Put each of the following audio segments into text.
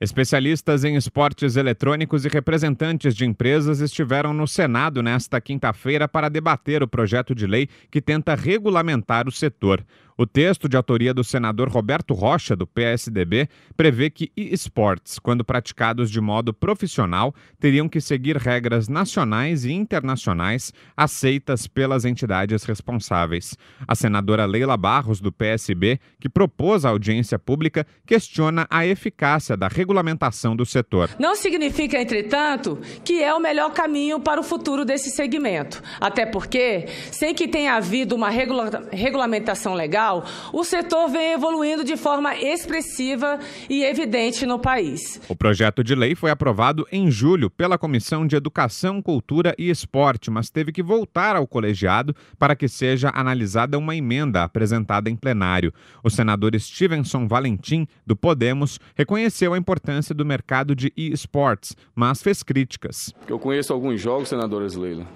Especialistas em esportes eletrônicos e representantes de empresas estiveram no Senado nesta quinta-feira para debater o projeto de lei que tenta regulamentar o setor. O texto de autoria do senador Roberto Rocha, do PSDB, prevê que esportes, quando praticados de modo profissional, teriam que seguir regras nacionais e internacionais aceitas pelas entidades responsáveis. A senadora Leila Barros, do PSB, que propôs a audiência pública, questiona a eficácia da regulamentação do setor. Não significa, entretanto, que é o melhor caminho para o futuro desse segmento. Até porque, sem que tenha havido uma regula regulamentação legal, o setor vem evoluindo de forma expressiva e evidente no país. O projeto de lei foi aprovado em julho pela Comissão de Educação, Cultura e Esporte, mas teve que voltar ao colegiado para que seja analisada uma emenda apresentada em plenário. O senador Stevenson Valentim, do Podemos, reconheceu a importância do mercado de e-sports, mas fez críticas. Eu conheço alguns jogos, senadora Leila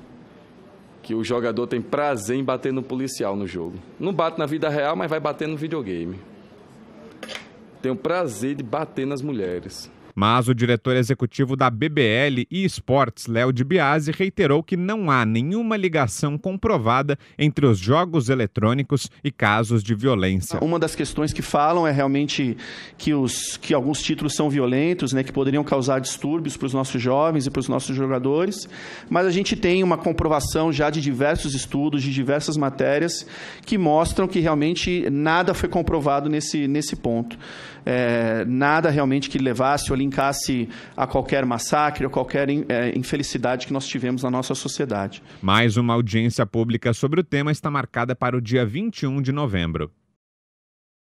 que o jogador tem prazer em bater no policial no jogo. Não bate na vida real, mas vai bater no videogame. Tenho prazer de bater nas mulheres. Mas o diretor executivo da BBL e Esportes, Léo de Biasi, reiterou que não há nenhuma ligação comprovada entre os jogos eletrônicos e casos de violência. Uma das questões que falam é realmente que, os, que alguns títulos são violentos, né, que poderiam causar distúrbios para os nossos jovens e para os nossos jogadores, mas a gente tem uma comprovação já de diversos estudos, de diversas matérias, que mostram que realmente nada foi comprovado nesse, nesse ponto. É, nada realmente que levasse ou linkasse a qualquer massacre ou qualquer é, infelicidade que nós tivemos na nossa sociedade. Mais uma audiência pública sobre o tema está marcada para o dia 21 de novembro.